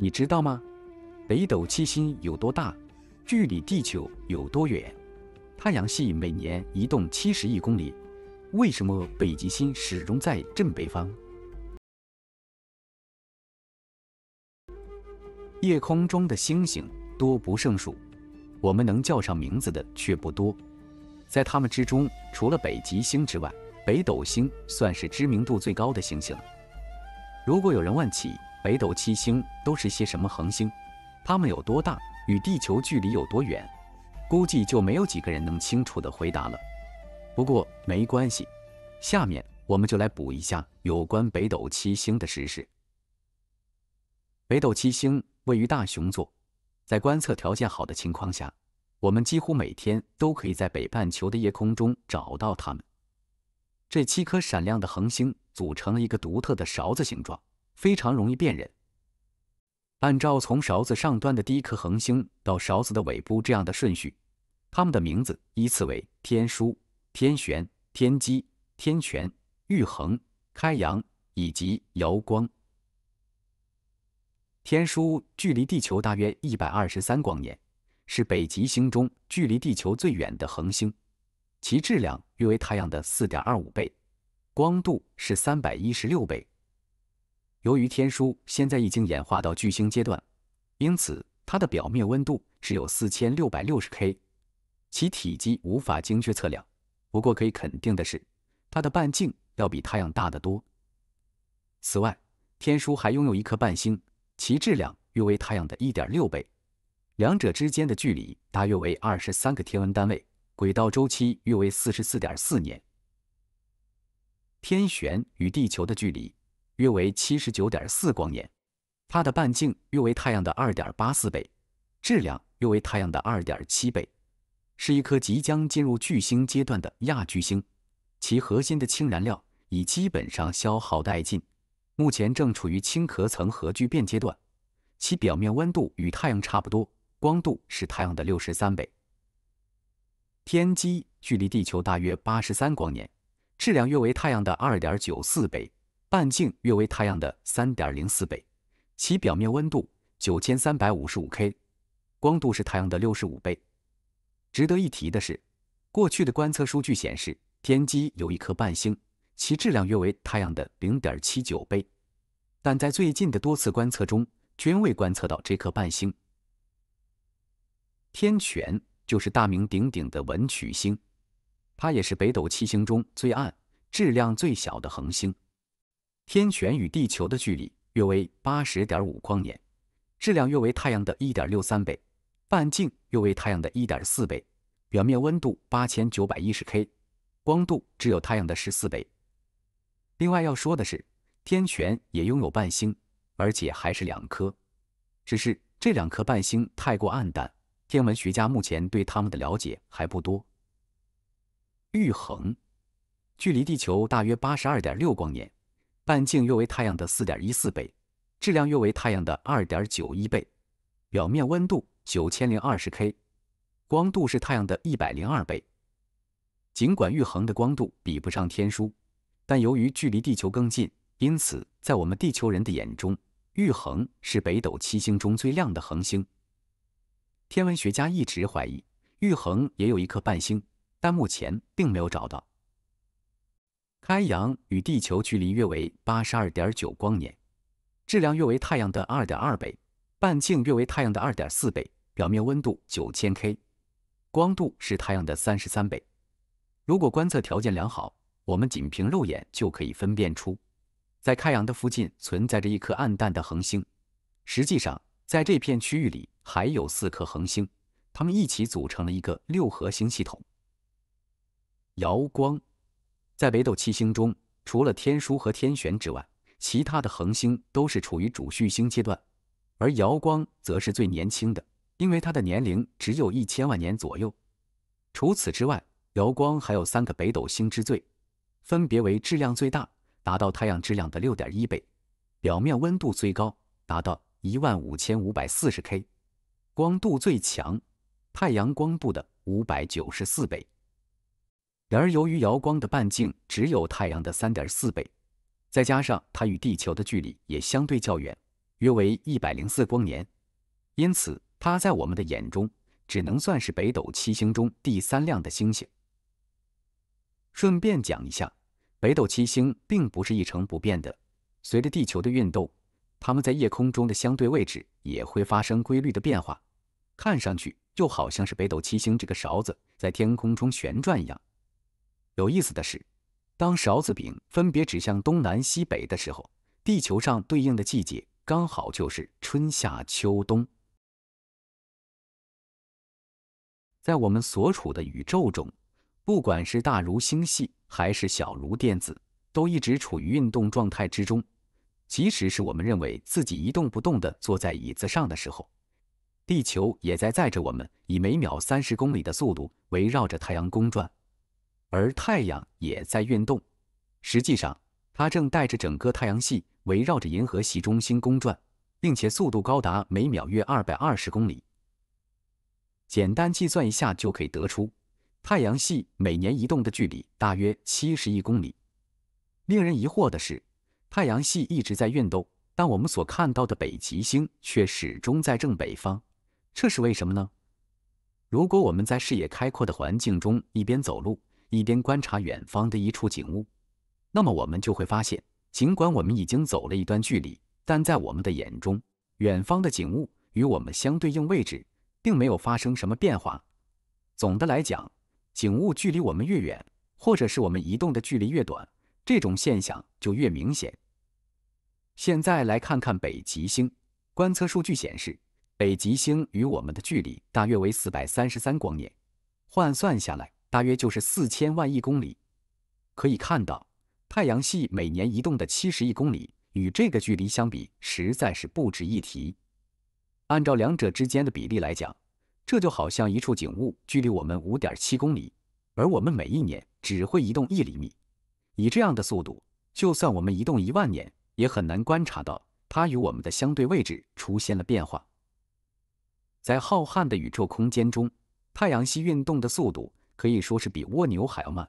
你知道吗？北斗七星有多大？距离地球有多远？太阳系每年移动七十亿公里。为什么北极星始终在正北方？夜空中的星星多不胜数，我们能叫上名字的却不多。在它们之中，除了北极星之外，北斗星算是知名度最高的星星。如果有人问起，北斗七星都是些什么恒星？它们有多大？与地球距离有多远？估计就没有几个人能清楚的回答了。不过没关系，下面我们就来补一下有关北斗七星的事北斗七星位于大熊座，在观测条件好的情况下，我们几乎每天都可以在北半球的夜空中找到它们。这七颗闪亮的恒星组成了一个独特的勺子形状。非常容易辨认。按照从勺子上端的第一颗恒星到勺子的尾部这样的顺序，它们的名字依次为天枢、天璇、天机、天权、玉衡、开阳以及瑶光。天枢距离地球大约一百二十三光年，是北极星中距离地球最远的恒星，其质量约为太阳的四点二五倍，光度是三百一十六倍。由于天枢现在已经演化到巨星阶段，因此它的表面温度只有 4660K，其体积无法精确测量。不过可以肯定的是，它的半径要比太阳大得多。此外，天枢还拥有一颗半星，其质量约为太阳的1.6倍，两者之间的距离大约为23个天文单位，轨道周期约为44.4年。天璇与地球的距离。约为七十九点四光年，它的半径约为太阳的二点八四倍，质量约为太阳的二点七倍，是一颗即将进入巨星阶段的亚巨星，其核心的氢燃料已基本上消耗殆尽，目前正处于氢壳层核聚变阶段，其表面温度与太阳差不多，光度是太阳的六十三倍。天机距离地球大约八十三光年，质量约为太阳的二点九四倍。半径约为太阳的三点零四倍，其表面温度九千三百五十五 K，光度是太阳的六十五倍。值得一提的是，过去的观测数据显示，天机有一颗伴星，其质量约为太阳的零点七九倍，但在最近的多次观测中均未观测到这颗伴星。天权就是大名鼎鼎的文曲星，它也是北斗七星中最暗、质量最小的恒星。天权与地球的距离约为八十点五光年，质量约为太阳的一点六三倍，半径约为太阳的一点四倍，表面温度八千九百一十 K，光度只有太阳的十四倍。另外要说的是，天权也拥有伴星，而且还是两颗，只是这两颗伴星太过暗淡，天文学家目前对它们的了解还不多。玉衡，距离地球大约八十二点六光年。半径约为太阳的4.14倍，质量约为太阳的2.91倍，表面温度 9020K，光度是太阳的102倍。尽管玉衡的光度比不上天枢，但由于距离地球更近，因此在我们地球人的眼中，玉衡是北斗七星中最亮的恒星。天文学家一直怀疑玉衡也有一颗伴星，但目前并没有找到。太阳与地球距离约为八十二点九光年，质量约为太阳的二点二倍，半径约为太阳的二点四倍，表面温度九千 K，光度是太阳的三十三倍。如果观测条件良好，我们仅凭肉眼就可以分辨出，在太阳的附近存在着一颗暗淡的恒星。实际上，在这片区域里还有四颗恒星，它们一起组成了一个六合星系统——遥光。在北斗七星中，除了天枢和天璇之外，其他的恒星都是处于主序星阶段，而瑶光则是最年轻的，因为它的年龄只有一千万年左右。除此之外，瑶光还有三个北斗星之最，分别为质量最大，达到太阳质量的六点一倍；表面温度最高，达到一万五千五百四十 K；光度最强，太阳光度的五百九十四倍。然而，由于瑶光的半径只有太阳的三点四倍，再加上它与地球的距离也相对较远，约为一百零四光年，因此它在我们的眼中只能算是北斗七星中第三亮的星星。顺便讲一下，北斗七星并不是一成不变的，随着地球的运动，它们在夜空中的相对位置也会发生规律的变化，看上去就好像是北斗七星这个勺子在天空中旋转一样。有意思的是，当勺子柄分别指向东南西北的时候，地球上对应的季节刚好就是春夏秋冬。在我们所处的宇宙中，不管是大如星系，还是小如电子，都一直处于运动状态之中。即使是我们认为自己一动不动的坐在椅子上的时候，地球也在载着我们以每秒三十公里的速度围绕着太阳公转。而太阳也在运动，实际上，它正带着整个太阳系围绕着银河系中心公转，并且速度高达每秒约二百二十公里。简单计算一下就可以得出，太阳系每年移动的距离大约七十亿公里。令人疑惑的是，太阳系一直在运动，但我们所看到的北极星却始终在正北方，这是为什么呢？如果我们在视野开阔的环境中一边走路，一边观察远方的一处景物，那么我们就会发现，尽管我们已经走了一段距离，但在我们的眼中，远方的景物与我们相对应位置并没有发生什么变化。总的来讲，景物距离我们越远，或者是我们移动的距离越短，这种现象就越明显。现在来看看北极星，观测数据显示，北极星与我们的距离大约为四百三十三光年，换算下来。大约就是四千万亿公里。可以看到，太阳系每年移动的七十亿公里，与这个距离相比，实在是不值一提。按照两者之间的比例来讲，这就好像一处景物距离我们五点七公里，而我们每一年只会移动一厘米。以这样的速度，就算我们移动一万年，也很难观察到它与我们的相对位置出现了变化。在浩瀚的宇宙空间中，太阳系运动的速度。可以说是比蜗牛还要慢。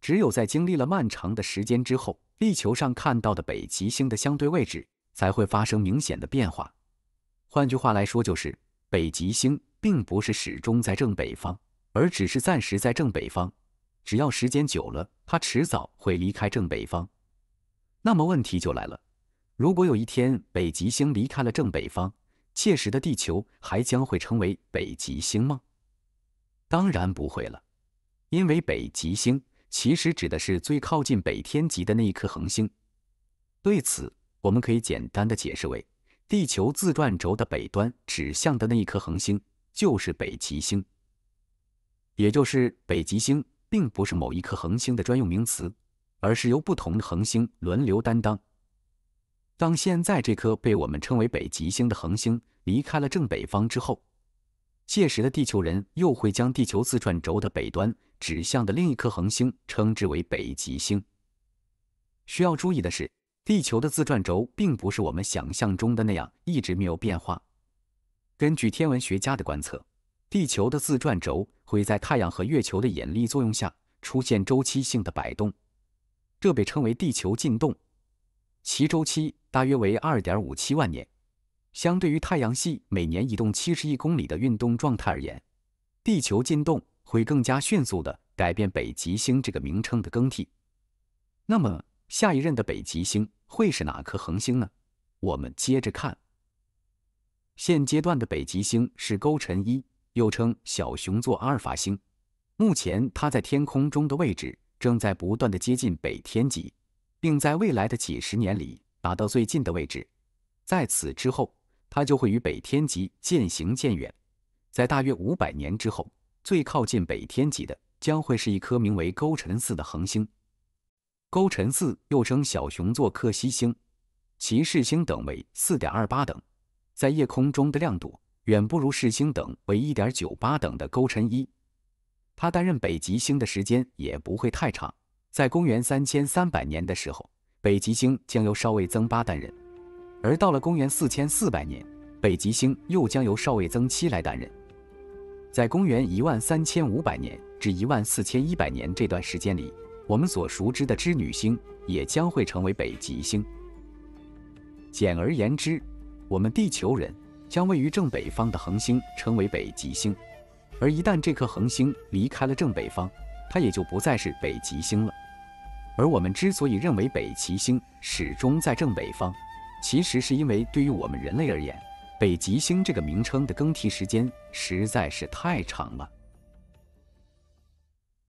只有在经历了漫长的时间之后，地球上看到的北极星的相对位置才会发生明显的变化。换句话来说，就是北极星并不是始终在正北方，而只是暂时在正北方。只要时间久了，它迟早会离开正北方。那么问题就来了：如果有一天北极星离开了正北方，届时的地球还将会成为北极星吗？当然不会了。因为北极星其实指的是最靠近北天极的那一颗恒星。对此，我们可以简单的解释为：地球自转轴的北端指向的那一颗恒星就是北极星。也就是，北极星并不是某一颗恒星的专用名词，而是由不同的恒星轮流担当。当现在这颗被我们称为北极星的恒星离开了正北方之后，届时的地球人又会将地球自转轴的北端。指向的另一颗恒星称之为北极星。需要注意的是，地球的自转轴并不是我们想象中的那样一直没有变化。根据天文学家的观测，地球的自转轴会在太阳和月球的引力作用下出现周期性的摆动，这被称为地球进动，其周期大约为二点五七万年。相对于太阳系每年移动七十亿公里的运动状态而言，地球进动。会更加迅速地改变北极星这个名称的更替。那么，下一任的北极星会是哪颗恒星呢？我们接着看。现阶段的北极星是勾陈一，又称小熊座阿尔法星。目前，它在天空中的位置正在不断地接近北天极，并在未来的几十年里达到最近的位置。在此之后，它就会与北天极渐行渐远，在大约五百年之后。最靠近北天极的将会是一颗名为勾陈四的恒星。勾陈四又称小熊座克西星，其视星等为4.28等，在夜空中的亮度远不如视星等为1.98等的勾陈一。他担任北极星的时间也不会太长。在公元3300年的时候，北极星将由少尉增八担任；而到了公元4400年，北极星又将由少尉增七来担任。在公元一万三千五百年至一万四千一百年这段时间里，我们所熟知的织女星也将会成为北极星。简而言之，我们地球人将位于正北方的恒星称为北极星，而一旦这颗恒星离开了正北方，它也就不再是北极星了。而我们之所以认为北极星始终在正北方，其实是因为对于我们人类而言。北极星这个名称的更替时间实在是太长了。